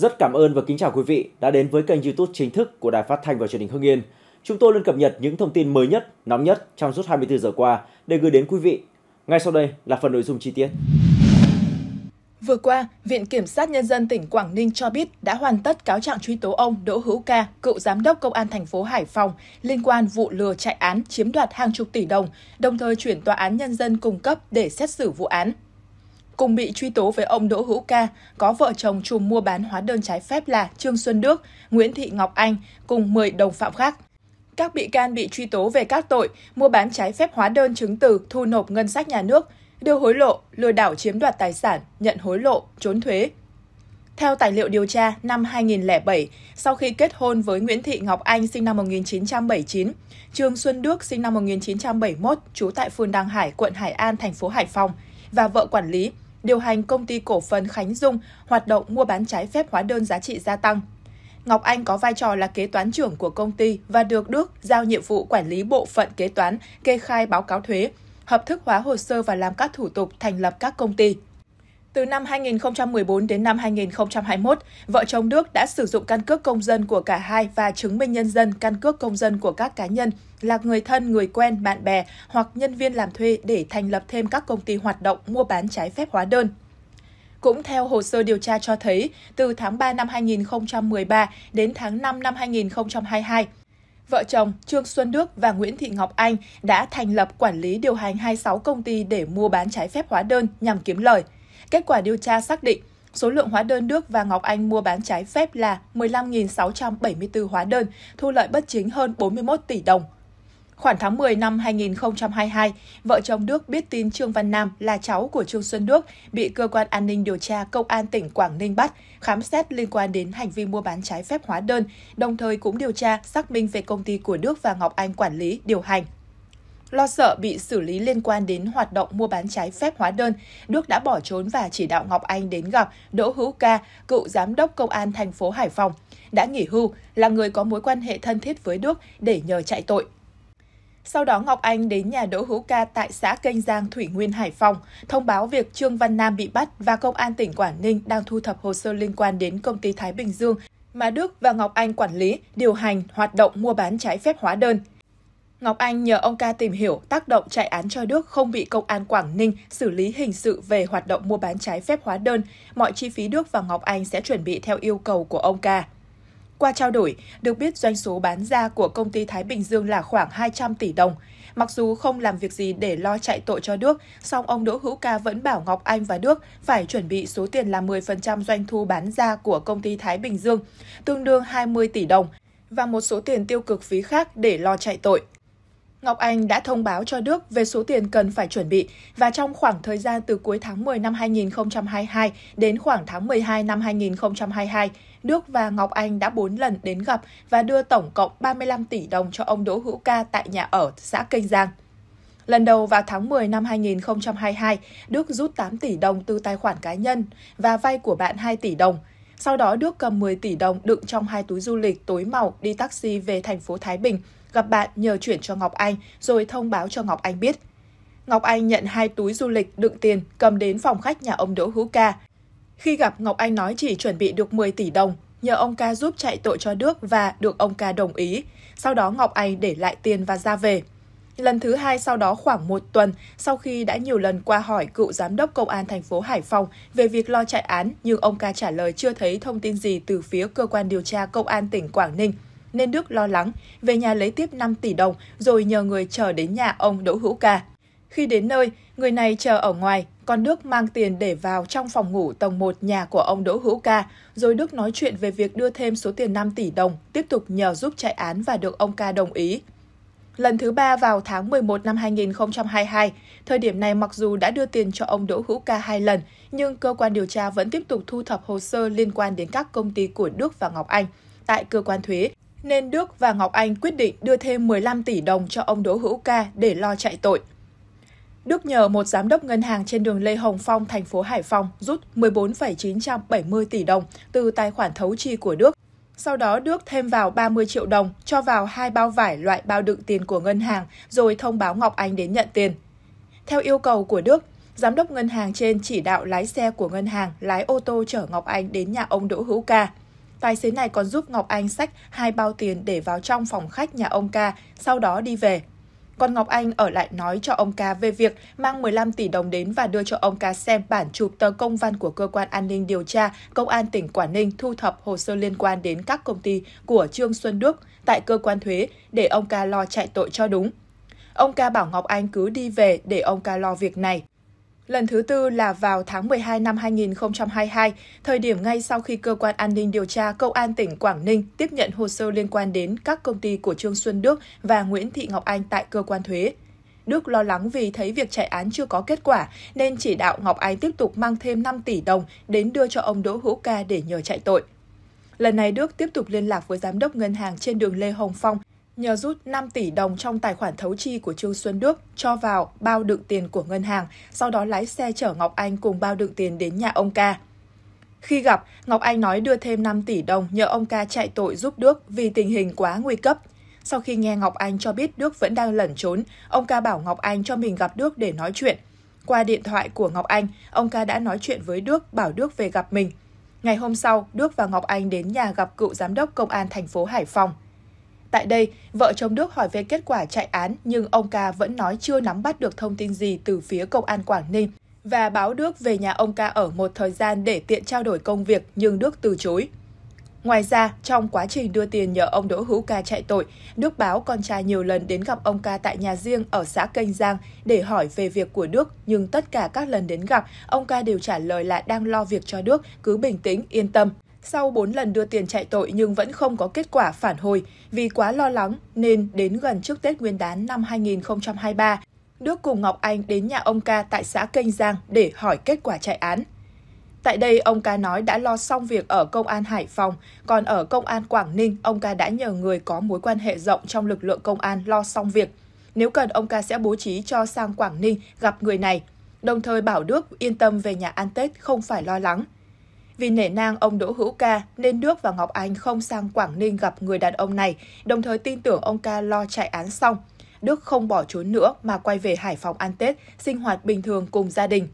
Rất cảm ơn và kính chào quý vị đã đến với kênh YouTube chính thức của Đài Phát thanh và Truyền hình Hưng Yên. Chúng tôi luôn cập nhật những thông tin mới nhất, nóng nhất trong suốt 24 giờ qua để gửi đến quý vị. Ngay sau đây là phần nội dung chi tiết. Vừa qua, Viện Kiểm sát Nhân dân tỉnh Quảng Ninh cho biết đã hoàn tất cáo trạng truy tố ông Đỗ Hữu Ca, cựu giám đốc công an thành phố Hải Phòng, liên quan vụ lừa chạy án chiếm đoạt hàng chục tỷ đồng, đồng thời chuyển tòa án nhân dân cung cấp để xét xử vụ án cùng bị truy tố với ông Đỗ Hữu Ca, có vợ chồng chùm mua bán hóa đơn trái phép là Trương Xuân Đức, Nguyễn Thị Ngọc Anh cùng 10 đồng phạm khác. Các bị can bị truy tố về các tội mua bán trái phép hóa đơn chứng từ thu nộp ngân sách nhà nước, đưa hối lộ, lừa đảo chiếm đoạt tài sản, nhận hối lộ, trốn thuế, theo tài liệu điều tra, năm 2007, sau khi kết hôn với Nguyễn Thị Ngọc Anh sinh năm 1979, Trương Xuân Đức sinh năm 1971, trú tại phường Đăng Hải, quận Hải An, thành phố Hải Phòng, và vợ quản lý điều hành công ty cổ phần Khánh Dung hoạt động mua bán trái phép hóa đơn giá trị gia tăng. Ngọc Anh có vai trò là kế toán trưởng của công ty và được Đức giao nhiệm vụ quản lý bộ phận kế toán, kê khai báo cáo thuế, hợp thức hóa hồ sơ và làm các thủ tục thành lập các công ty. Từ năm 2014 đến năm 2021, vợ chồng Đức đã sử dụng căn cước công dân của cả hai và chứng minh nhân dân căn cước công dân của các cá nhân là người thân, người quen, bạn bè hoặc nhân viên làm thuê để thành lập thêm các công ty hoạt động mua bán trái phép hóa đơn. Cũng theo hồ sơ điều tra cho thấy, từ tháng 3 năm 2013 đến tháng 5 năm 2022, vợ chồng Trương Xuân Đức và Nguyễn Thị Ngọc Anh đã thành lập quản lý điều hành 26 công ty để mua bán trái phép hóa đơn nhằm kiếm lời – Kết quả điều tra xác định, số lượng hóa đơn Đức và Ngọc Anh mua bán trái phép là 15.674 hóa đơn, thu lợi bất chính hơn 41 tỷ đồng. Khoảng tháng 10 năm 2022, vợ chồng Đức biết tin Trương Văn Nam là cháu của Trương Xuân Đức bị cơ quan an ninh điều tra Công an tỉnh Quảng Ninh bắt, khám xét liên quan đến hành vi mua bán trái phép hóa đơn, đồng thời cũng điều tra xác minh về công ty của Đức và Ngọc Anh quản lý, điều hành. Lo sợ bị xử lý liên quan đến hoạt động mua bán trái phép hóa đơn, Đức đã bỏ trốn và chỉ đạo Ngọc Anh đến gặp Đỗ Hữu Ca, cựu giám đốc công an thành phố Hải Phòng, đã nghỉ hưu, là người có mối quan hệ thân thiết với Đức để nhờ chạy tội. Sau đó Ngọc Anh đến nhà Đỗ Hữu Ca tại xã Kênh Giang, Thủy Nguyên, Hải Phòng, thông báo việc Trương Văn Nam bị bắt và Công an tỉnh Quảng Ninh đang thu thập hồ sơ liên quan đến công ty Thái Bình Dương mà Đức và Ngọc Anh quản lý, điều hành hoạt động mua bán trái phép hóa đơn. Ngọc Anh nhờ ông ca tìm hiểu tác động chạy án cho Đức không bị Công an Quảng Ninh xử lý hình sự về hoạt động mua bán trái phép hóa đơn, mọi chi phí Đức và Ngọc Anh sẽ chuẩn bị theo yêu cầu của ông ca. Qua trao đổi, được biết doanh số bán ra của công ty Thái Bình Dương là khoảng 200 tỷ đồng. Mặc dù không làm việc gì để lo chạy tội cho Đức, song ông Đỗ Hữu Ca vẫn bảo Ngọc Anh và Đức phải chuẩn bị số tiền là 10% doanh thu bán ra của công ty Thái Bình Dương, tương đương 20 tỷ đồng, và một số tiền tiêu cực phí khác để lo chạy tội. Ngọc Anh đã thông báo cho Đức về số tiền cần phải chuẩn bị và trong khoảng thời gian từ cuối tháng 10 năm 2022 đến khoảng tháng 12 năm 2022, Đức và Ngọc Anh đã 4 lần đến gặp và đưa tổng cộng 35 tỷ đồng cho ông Đỗ Hữu Ca tại nhà ở xã Kênh Giang. Lần đầu vào tháng 10 năm 2022, Đức rút 8 tỷ đồng từ tài khoản cá nhân và vay của bạn 2 tỷ đồng. Sau đó Đức cầm 10 tỷ đồng đựng trong hai túi du lịch tối màu đi taxi về thành phố Thái Bình gặp bạn nhờ chuyển cho Ngọc Anh rồi thông báo cho Ngọc Anh biết. Ngọc Anh nhận hai túi du lịch đựng tiền cầm đến phòng khách nhà ông Đỗ Hữu Ca. Khi gặp Ngọc Anh nói chỉ chuẩn bị được 10 tỷ đồng, nhờ ông Ca giúp chạy tội cho Đức và được ông Ca đồng ý. Sau đó Ngọc Anh để lại tiền và ra về. Lần thứ hai sau đó khoảng một tuần, sau khi đã nhiều lần qua hỏi cựu giám đốc công an thành phố Hải Phòng về việc lo chạy án, nhưng ông ca trả lời chưa thấy thông tin gì từ phía cơ quan điều tra công an tỉnh Quảng Ninh nên Đức lo lắng, về nhà lấy tiếp 5 tỷ đồng rồi nhờ người chờ đến nhà ông Đỗ Hữu Ca. Khi đến nơi, người này chờ ở ngoài, còn Đức mang tiền để vào trong phòng ngủ tầng 1 nhà của ông Đỗ Hữu Ca, rồi Đức nói chuyện về việc đưa thêm số tiền 5 tỷ đồng, tiếp tục nhờ giúp chạy án và được ông Ca đồng ý. Lần thứ ba vào tháng 11 năm 2022, thời điểm này mặc dù đã đưa tiền cho ông Đỗ Hữu Ca hai lần, nhưng cơ quan điều tra vẫn tiếp tục thu thập hồ sơ liên quan đến các công ty của Đức và Ngọc Anh tại cơ quan thuế nên Đức và Ngọc Anh quyết định đưa thêm 15 tỷ đồng cho ông Đỗ Hữu Ca để lo chạy tội. Đức nhờ một giám đốc ngân hàng trên đường Lê Hồng Phong, thành phố Hải Phòng rút 14,970 tỷ đồng từ tài khoản thấu chi của Đức. Sau đó Đức thêm vào 30 triệu đồng cho vào hai bao vải loại bao đựng tiền của ngân hàng rồi thông báo Ngọc Anh đến nhận tiền. Theo yêu cầu của Đức, giám đốc ngân hàng trên chỉ đạo lái xe của ngân hàng lái ô tô chở Ngọc Anh đến nhà ông Đỗ Hữu Ca. Tài xế này còn giúp Ngọc Anh xách hai bao tiền để vào trong phòng khách nhà ông ca, sau đó đi về. Còn Ngọc Anh ở lại nói cho ông ca về việc mang 15 tỷ đồng đến và đưa cho ông ca xem bản chụp tờ công văn của cơ quan an ninh điều tra Công an tỉnh Quảng Ninh thu thập hồ sơ liên quan đến các công ty của Trương Xuân Đức tại cơ quan thuế để ông ca lo chạy tội cho đúng. Ông ca bảo Ngọc Anh cứ đi về để ông ca lo việc này. Lần thứ tư là vào tháng 12 năm 2022, thời điểm ngay sau khi cơ quan an ninh điều tra Công an tỉnh Quảng Ninh tiếp nhận hồ sơ liên quan đến các công ty của Trương Xuân Đức và Nguyễn Thị Ngọc Anh tại cơ quan thuế. Đức lo lắng vì thấy việc chạy án chưa có kết quả nên chỉ đạo Ngọc Anh tiếp tục mang thêm 5 tỷ đồng đến đưa cho ông Đỗ Hữu Ca để nhờ chạy tội. Lần này Đức tiếp tục liên lạc với giám đốc ngân hàng trên đường Lê Hồng Phong nhờ rút 5 tỷ đồng trong tài khoản thấu chi của Trương Xuân Đức cho vào bao đựng tiền của ngân hàng, sau đó lái xe chở Ngọc Anh cùng bao đựng tiền đến nhà ông ca. Khi gặp, Ngọc Anh nói đưa thêm 5 tỷ đồng nhờ ông ca chạy tội giúp Đức vì tình hình quá nguy cấp. Sau khi nghe Ngọc Anh cho biết Đức vẫn đang lẩn trốn, ông ca bảo Ngọc Anh cho mình gặp Đức để nói chuyện. Qua điện thoại của Ngọc Anh, ông ca đã nói chuyện với Đức, bảo Đức về gặp mình. Ngày hôm sau, Đức và Ngọc Anh đến nhà gặp cựu giám đốc công an thành phố Hải Phòng. Tại đây, vợ chồng Đức hỏi về kết quả chạy án nhưng ông ca vẫn nói chưa nắm bắt được thông tin gì từ phía công an Quảng Ninh và báo Đức về nhà ông ca ở một thời gian để tiện trao đổi công việc nhưng Đức từ chối. Ngoài ra, trong quá trình đưa tiền nhờ ông Đỗ Hữu Ca chạy tội, Đức báo con trai nhiều lần đến gặp ông Ca tại nhà riêng ở xã Kênh Giang để hỏi về việc của Đức, nhưng tất cả các lần đến gặp, ông Ca đều trả lời là đang lo việc cho Đức, cứ bình tĩnh, yên tâm. Sau 4 lần đưa tiền chạy tội nhưng vẫn không có kết quả phản hồi vì quá lo lắng nên đến gần trước Tết Nguyên đán năm 2023, Đức cùng Ngọc Anh đến nhà ông ca tại xã Kênh Giang để hỏi kết quả chạy án. Tại đây, ông ca nói đã lo xong việc ở công an Hải Phòng, còn ở công an Quảng Ninh, ông ca đã nhờ người có mối quan hệ rộng trong lực lượng công an lo xong việc. Nếu cần, ông ca sẽ bố trí cho sang Quảng Ninh gặp người này, đồng thời bảo Đức yên tâm về nhà ăn Tết không phải lo lắng. Vì nể nang ông Đỗ Hữu Ca nên Đức và Ngọc Anh không sang Quảng Ninh gặp người đàn ông này, đồng thời tin tưởng ông Ca lo chạy án xong. Đức không bỏ trốn nữa mà quay về Hải Phòng ăn Tết, sinh hoạt bình thường cùng gia đình.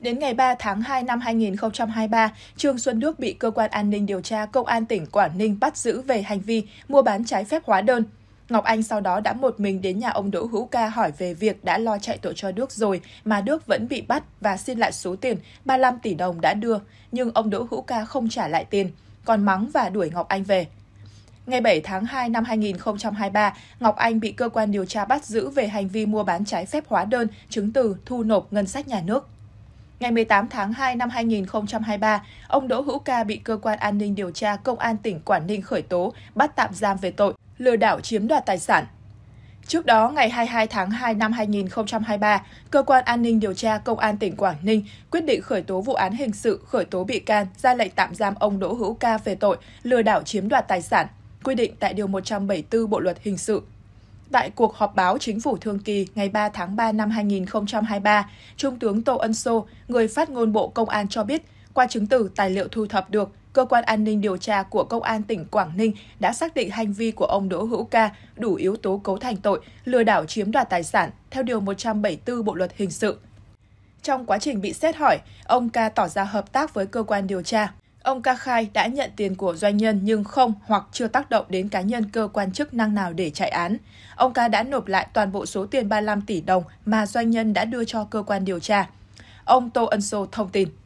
Đến ngày 3 tháng 2 năm 2023, Trương Xuân Đức bị cơ quan an ninh điều tra Công an tỉnh Quảng Ninh bắt giữ về hành vi mua bán trái phép hóa đơn. Ngọc Anh sau đó đã một mình đến nhà ông Đỗ Hữu Ca hỏi về việc đã lo chạy tội cho Đức rồi mà Đức vẫn bị bắt và xin lại số tiền 35 tỷ đồng đã đưa, nhưng ông Đỗ Hữu Ca không trả lại tiền, còn mắng và đuổi Ngọc Anh về. Ngày 7 tháng 2 năm 2023, Ngọc Anh bị cơ quan điều tra bắt giữ về hành vi mua bán trái phép hóa đơn, chứng từ thu nộp ngân sách nhà nước. Ngày 18 tháng 2 năm 2023, ông Đỗ Hữu Ca bị cơ quan an ninh điều tra Công an tỉnh Quảng Ninh khởi tố, bắt tạm giam về tội lừa đảo chiếm đoạt tài sản. Trước đó, ngày 22 tháng 2 năm 2023, Cơ quan An ninh điều tra Công an tỉnh Quảng Ninh quyết định khởi tố vụ án hình sự, khởi tố bị can, ra lệnh tạm giam ông Đỗ Hữu Ca về tội lừa đảo chiếm đoạt tài sản, quy định tại Điều 174 Bộ Luật Hình sự. Tại cuộc họp báo chính phủ thường kỳ ngày 3 tháng 3 năm 2023, Trung tướng Tô Ân Sô, người phát ngôn Bộ Công an cho biết, qua chứng từ tài liệu thu thập được, cơ quan an ninh điều tra của Công an tỉnh Quảng Ninh đã xác định hành vi của ông Đỗ Hữu Ca đủ yếu tố cấu thành tội lừa đảo chiếm đoạt tài sản theo Điều 174 Bộ Luật Hình sự. Trong quá trình bị xét hỏi, ông Ca tỏ ra hợp tác với cơ quan điều tra. Ông Ca khai đã nhận tiền của doanh nhân nhưng không hoặc chưa tác động đến cá nhân cơ quan chức năng nào để chạy án. Ông Ca đã nộp lại toàn bộ số tiền 35 tỷ đồng mà doanh nhân đã đưa cho cơ quan điều tra. Ông Tô Ân Sô thông tin.